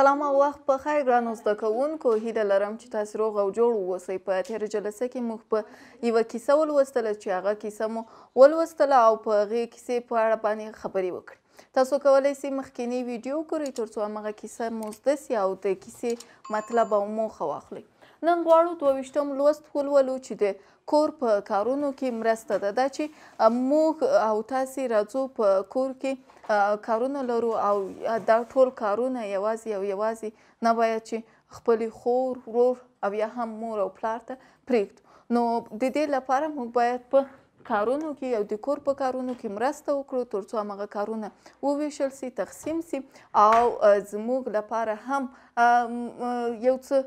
سلام او وخت په خیر ګرانو زده کوونکو هیله لرم چې تاسو روغ او جوړ اوسئ په تېره جلسه کې موږ په یوه کیسه ولوستله چې هغه کیسه مو ولوستله او په هغې کیسې په اړه باندې خبرې وکړې تاسو کولی سئ مخکینی ویډیو وګورئ تر څو همغه کیسه مو زده سي او د کیسې مطلب او موخه واخلئ نن غواړو دوویشتم لوست ولولو چې د کور په کارونو کې مرسته ده دا چې موږ او تاسې راځو په کور کې کارونه لرو او دا ټول کارونه یوازې او یوازې نه باید چې خپلې خور ورور او یا هم مور او پلار ته پرېږدو نو د دې لپاره موږ باید په کارونو کې یو د کور په کارونو کې مرسته وکړو ترڅو هغه کارونه وویشل سي تقسیم سي او زموږ لپاره هم یو څه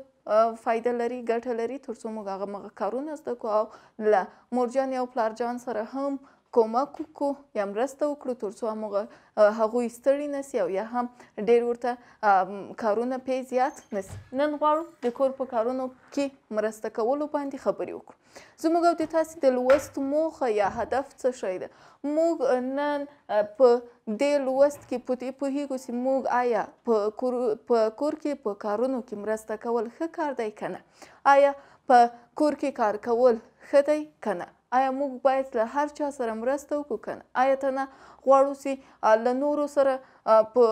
فایده لري ګټه لري ترڅو موږ هغه کارونه زده کړو او له مورجان او پلارجان سره هم کومک وکړو یا مرسته وکړو تر څو همغه هغوی ستړي نه سي او یا هم ډېر ورته کارونه پی زیات نه سي نن غواړو د کور په کارونو کې مرسته کولو باندې خبرې وکړو زموږ او د تاسې د لوست موخه یا هدف څه شی ده موږ نن په دې لوست کې په دې پوهېږو چې موږ آیا په کور کې په کارونو کې مرسته کول ښه کار دی که نه آیا په کور کې کار کول ښه دی که نه آیا موږ باید له هر چا سره مرسته وکړو کنه آیا ته نه غواړو چې له نورو سره په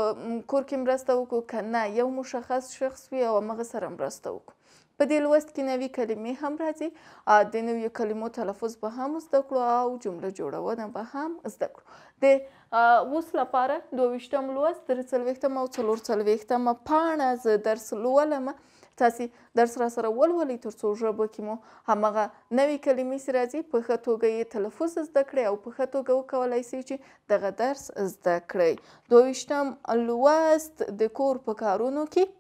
کور کې مرسته وکړو که نه یو مشخص شخص وي او همغه سره مرسته وکړو په دې لوست کې نوې کلمې هم راځي د نویو کلمو تلفظ به هم زده کړو او جمله جوړونه به هم زده کړو د اوس لپاره دوه ویشتم لوست درې څلوېښتم او څلور څلوېښتمه پاڼه زه درس لولمه تاسې درس را سره ولولئ تر څو ژبه کې مو همغه نوې کلمې چې راځي په ښه توګه یې تلفظ زده کړئ او په ښه توګه وکولی سئ چې دغه درس زده کړئ دویشتم لوست د کور په کارونو کې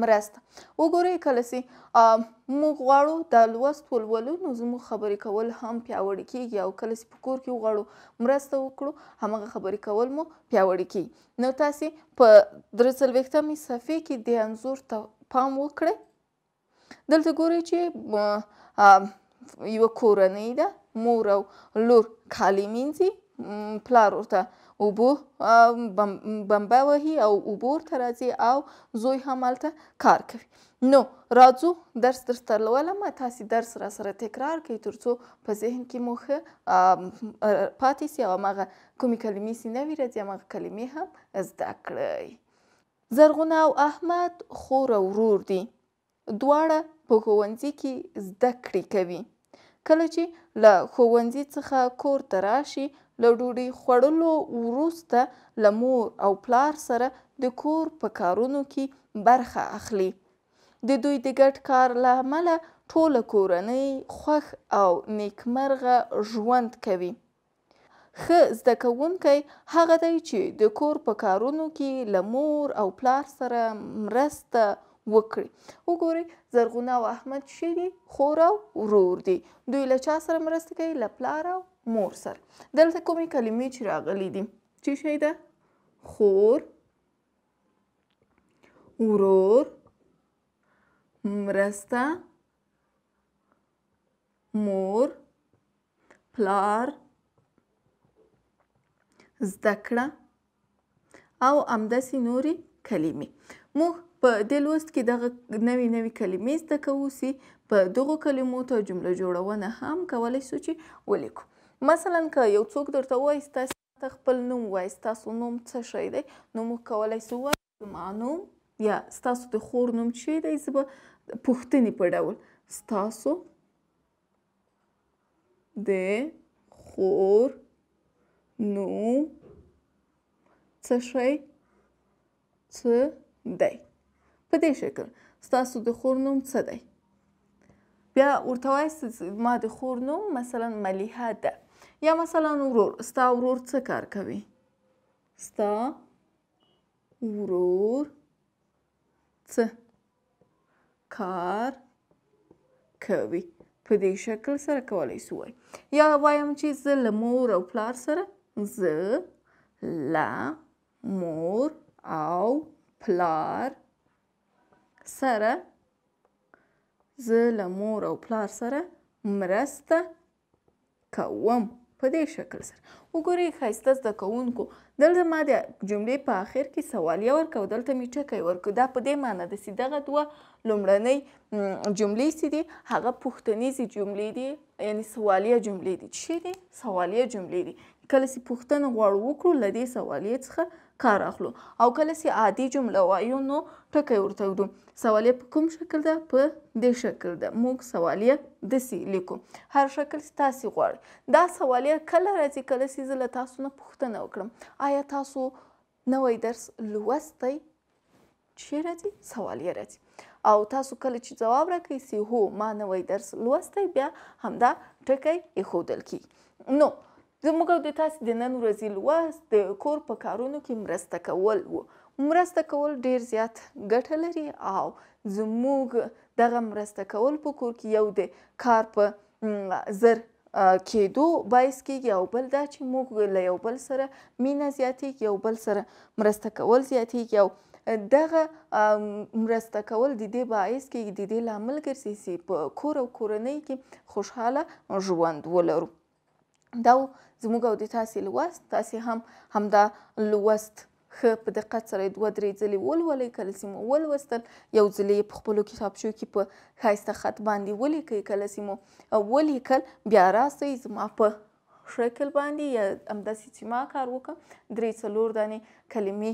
مرسته وګورئ کله سي موږ غواړو د لوست ولولو نو زموږ خبرې کول هم پیاوړي کیږي او کله سي په کور کې وغواړو مرسته وکړو همغه خبرې کول مو پیاوړي کیږي نو تاسې په درې څلوېښتمې صفحې کې د انځور پام وکړئ دلته ګورئ چې یوه کورنۍ ده مور او لور کالي مینځي پلار ورته اوبو بمبه وهي او اوبو ورته راځي او زوی هم هلته کار کوي نو راځو درس درته لولم تاسې درس را سره تکرار کوئ تر څو په ذهن کې مو ښه پاتې سي او هماغه کومې کلمې سي نوي راځي هماغه کلمې هم زده کړئ زرغونه او احمد خور او ورور دي دواړه په ښوونځي کې زده کړې کوي کله چې له ښوونځي څخه کور ته راشي له ډوډۍ خوړلو وروسته له مور او پلار سره د کور په کارونو کې برخه اخلي د دوی د ګډ کار له امله ټوله کورنۍ خوښ او نیکمرغه ژوند کوي ښه زده کوونکی هغه دی چې د کور په کارونو کې له مور او پلار سره مرسته وکړي وګورئ زرغونه او احمد شیری خور او ورور دي دوی له چا سره مرسته کوي له پلار او مور سره دلته کومې کلمې چې راغلي دي چې شی ده خور ورور مرسته مور پلار زده کړه او همداسې نورې کلمې موږ په دې لوست کې دغه نوي نوي کلمې زده کوو چې په دغو کلمو ته جمله جوړونه هم کولی سو چې ولیکو مثلا که یو څوک درته وایي ستاسو خپل نوم وایي ستاسو نوم څه شی دی نو موږ کولی سو وایو زما نوم یا ستاسو د خور نوم چی دی زه به پوښتنې په ډول ستاسو د خور نوم څه شی څه دی په دې شکل ستاسو د خور نوم څه دی بیا ورته وایي ما د خور نوم مثلا ملیحه ده یا مثلا ورور ستا ورور څه کار کوي ستا ورور څه کار کوي په دې شکل سره کولای شو یا وایم چې زه له مور او پلار سره زه له مور او پلار سره زه له مور او پلار سره مرسته کوم په دې شکل سره وګورئ ښایسته زده کوونکو دلته ما د جملې په آخر کې سوالیه ورکړه او دلته مې ټکی ورکړو دا په دې معنی ده چې دغه دوه لومړنۍ جملې چې دي هغه پوښتنیزې جملې دي یعنی سوالیه جملې دي چې دي سوالیه جملې دي کله چې پوښتنه غواړو وکړو له دې سوالیې څخه کار اخلو او کله چې عادي جمله وایو نو ټکی ورته وړو سوالیه په کوم شکل ده په دې شکل ده موږ سوالیه دسې لیکو هر شکل ستاسې غواړي دا سوالیه کله راځي کله چې زه له تاسو نه پوښتنه وکړم آیا تاسو نوی درس لوستی چې راځي سوالیه راځي او تاسو کله چې جواب راکړئ سي هو ما نوی درس لوستی بیا همدا ټکی ایښودل کی نو no. زموږ او د تاسې د نن ورځې لوست د کور په کارونو کې مرسته کول و مرسته کول ډیر زیات ګټه لري او زموږ دغه مرسته کول په کور کې یو د کار په زر کېدو باعث کېږي او بل دا چې موږ له یو بل سره مینه زیاتېږي یو بل سره مرسته کول زیاتېږي او دغه مرسته کول د دې باعث کېږي د دې لامل ګرځي چې په کور او کورنۍ کې خوشحاله ژوند ولرو دا زموږ او د تاسې لوست تاسې هم همدا لوست خ په دقت سره دوه درې ځلې ولولئ کله چې مو ولوستل یو ځلې یې په خپلو کتابچو کې په ښایسته خط باندې ولیکئ کله چې مو ولیکل بیا راسئ زما په شکل باندې یا همداسې چې ما کار وکړم درې څلور دانې کلمې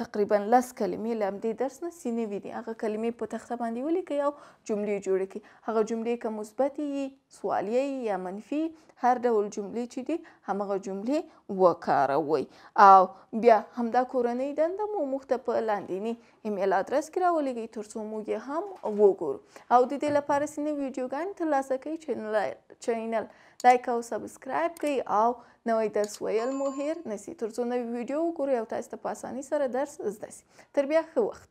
تقریبا لس کلمې له همدې درس نه سي نوي دي هغه کلمې په تخته باندې ولیکئ او جملې جوړې کړئ هغه جملې که مثبتې وي سوالیه یا منفي هر ډول جملې چې دي همغه جملې وکاروئ او بیا همدا کورنۍ دنده مو موږ ته په لاندینی ایمیل ادرس کې راولېږئ تر څو موږ یې هم وګورو او د دې لپاره سینه ویډیوګانې ترلاسه کړئ چینل لایک او سبسکرایب کړئ او نوې درس ویل مو هیر نسی ترڅو نوې ویډیو وګورئ او تاسو ته په اسانۍ سره درس زده شي تر بیا ښه وخت